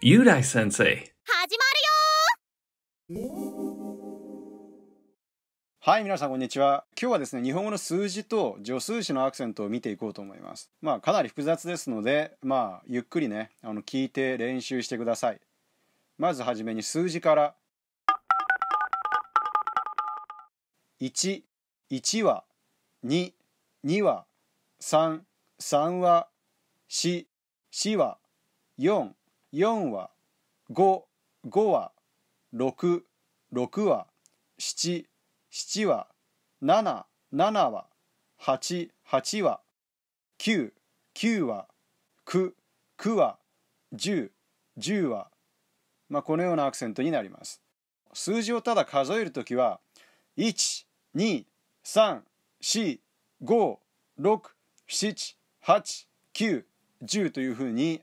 ゆら先生。始まるよはい、皆さんこんにちは。今日はですね、日本語の数字と助数詞のアクセントを見ていこうと思います。まあ、かなり複雑ですので、まあ、ゆっくりね、あの聞いて練習してください。まずはじめに数字から。1、1は、2、2は、3、3は、4、4は、4、4は55は66は77は77は88は99は99は1010は、まあ、このようなアクセントになります。数字をただ数えるときは12345678910というふうに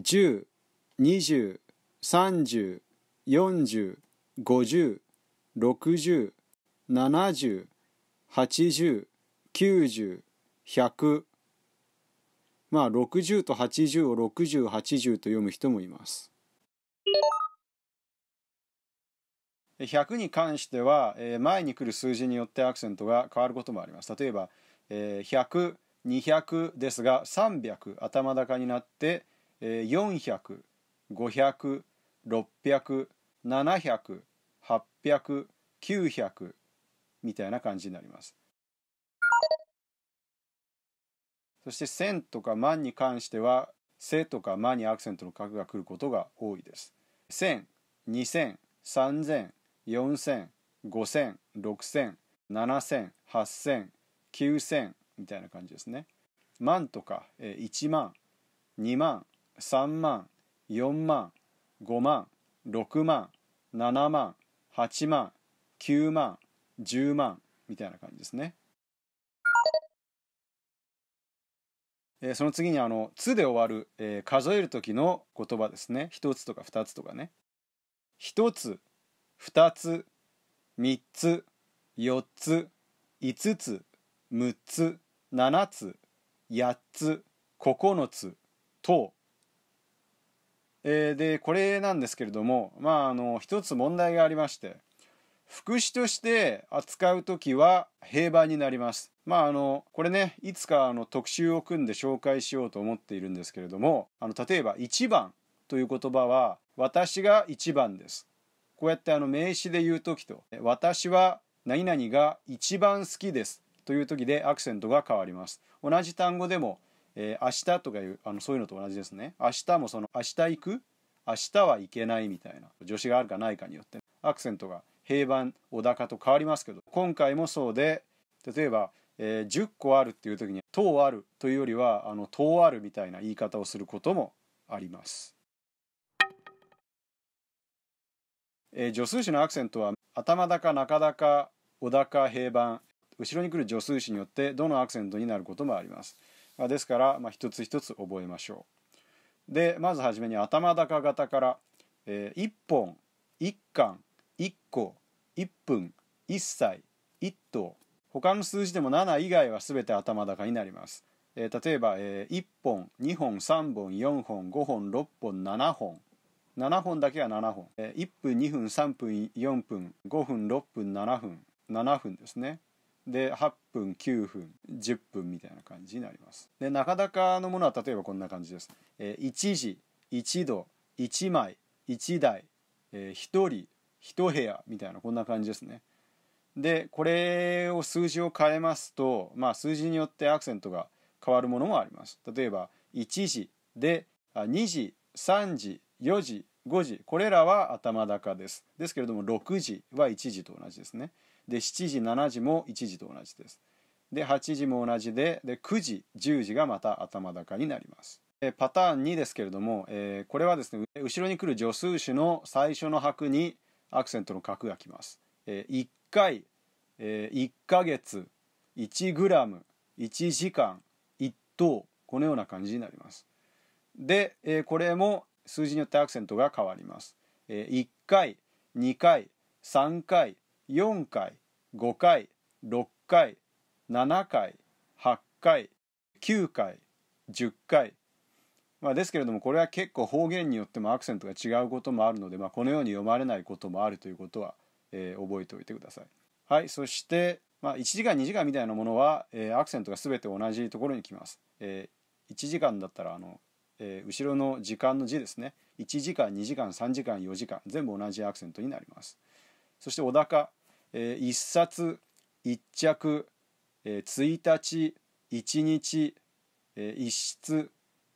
1 0 2 0 3 0 4 0 5 0 6 0 7 0 8 0 9 0 1 0 0まあ60と80を6080と読む人もいます。100に関しては前に来る数字によってアクセントが変わることもあります。例えば100、200ですが300頭高になって400500600700800900みたいな感じになります。そして千とか万に関してはせとかまにアクセントの角が来ることが多いです。千、二千、三千、四千、五千、六千、七千、八千、九千みたいな感じですね。万とか一万、二万、3万4万5万6万7万8万9万10万みたいな感じですね。えー、その次にあの「つ」で終わる、えー、数える時の言葉ですね一つとか二つとかね一つ二つ三つ四つ五つ六つ七つ八つ九つとえー、でこれなんですけれどもまああの一つ問題がありまして副詞として扱う時は平板になります。まああのこれねいつかあの特集を組んで紹介しようと思っているんですけれどもあの例えば「1番」という言葉は「私が1番です」こうやってあの名詞で言う時と「私は何々が一番好きです」という時でアクセントが変わります。同じ単語でもえー、明日とかいうあのそういうのと同じですね明日もその明日行く明日は行けないみたいな助詞があるかないかによってアクセントが平板小高と変わりますけど今回もそうで例えば、えー、10個あるっていう時に「等ある」というよりは「あの等ある」みたいな言い方をすることもあります。えー、助数詞のアクセントは頭高中高小高平板後ろに来る助数詞によってどのアクセントになることもあります。ですから、まあ、一つ一つ覚えましょう。でまずはじめに頭高型から、えー、1本1巻1個1分1歳1頭他の数字でも7以外は全て頭高になります。えー、例えば、えー、1本2本3本4本5本6本7本7本だけは7本、え1分2分3分4分5分6分7分7分ですねで8分9分10分みたいな感じになりますで中高のものは例えばこんな感じです、えー、1時1度1枚1台、えー、1人1部屋みたいなこんな感じですねでこれを数字を変えますと、まあ、数字によってアクセントが変わるものもあります例えば1時であ2時3時4時5時これらは頭高ですですけれども6時は1時と同じですねで7時7時も1時と同じですで8時も同じでで9時10時がまた頭高になりますパターン2ですけれども、えー、これはですね後ろに来る助数詞の最初の拍にアクセントの角がきます、えー、1回、えー、1ヶ月1ム1時間1等このような感じになりますで、えー、これも数字によってアクセントが変わります。え1回2回3回4回5回6回7回8回9回10回、まあ、ですけれどもこれは結構方言によってもアクセントが違うこともあるので、まあ、このように読まれないこともあるということは、えー、覚えておいてください。はい、そして、まあ、1時間2時間みたいなものは、えー、アクセントが全て同じところに来ます。えー、1時間だったらあのえー、後ろの時間の字ですね1時間2時間3時間4時間全部同じアクセントになりますそしてお高、えー、1冊1着、えー、1日1日、えー、1室、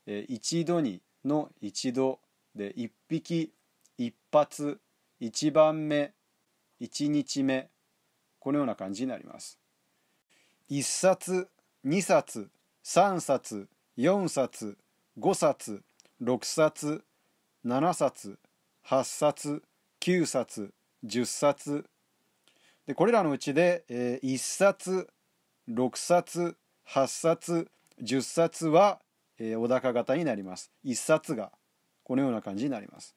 えー、一度にの一度で1匹1発1番目1日目このような感じになります1冊2冊3冊4冊5冊6冊7冊8冊9冊10冊でこれらのうちで、えー、1冊6冊8冊10冊は、えー、小高型になります1冊がこのような感じになります、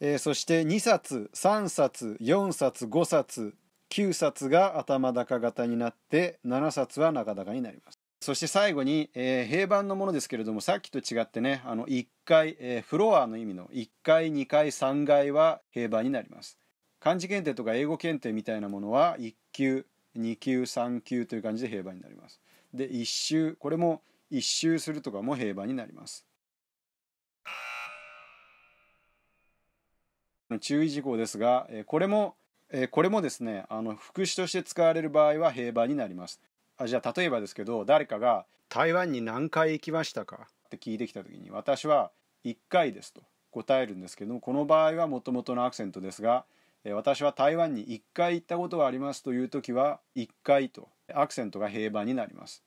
えー、そして2冊3冊4冊5冊9冊が頭高型になって7冊は中高になりますそして最後に、えー、平板のものですけれどもさっきと違ってねあの1階、えー、フロアの意味の1階2階3階は平板になります漢字検定とか英語検定みたいなものは1級2級3級という感じで平板になりますで1周これも1周するとかも平板になります注意事項ですがこれもこれもですねあの副詞として使われる場合は平板になりますあじゃあ例えばですけど誰かが「台湾に何回行きましたか?」って聞いてきた時に私は「1回です」と答えるんですけどもこの場合はもともとのアクセントですが私は台湾に1回行ったことがありますという時は1回とアクセントが平板になります